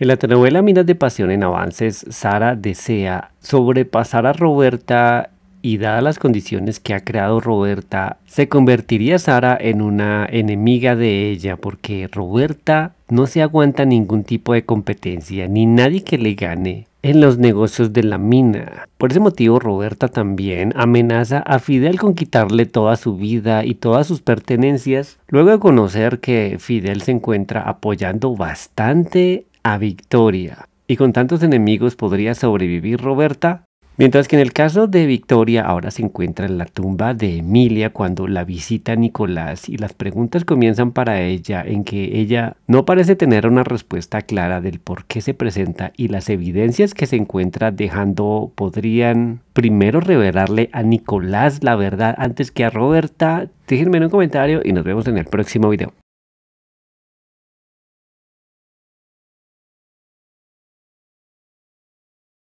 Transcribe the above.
En la telenovela Minas de Pasión en Avances, Sara desea sobrepasar a Roberta y dadas las condiciones que ha creado Roberta, se convertiría Sara en una enemiga de ella porque Roberta no se aguanta ningún tipo de competencia ni nadie que le gane en los negocios de la mina. Por ese motivo, Roberta también amenaza a Fidel con quitarle toda su vida y todas sus pertenencias, luego de conocer que Fidel se encuentra apoyando bastante a Victoria. ¿Y con tantos enemigos podría sobrevivir Roberta? Mientras que en el caso de Victoria ahora se encuentra en la tumba de Emilia cuando la visita Nicolás y las preguntas comienzan para ella en que ella no parece tener una respuesta clara del por qué se presenta y las evidencias que se encuentra dejando podrían primero revelarle a Nicolás la verdad antes que a Roberta. Déjenme en un comentario y nos vemos en el próximo video.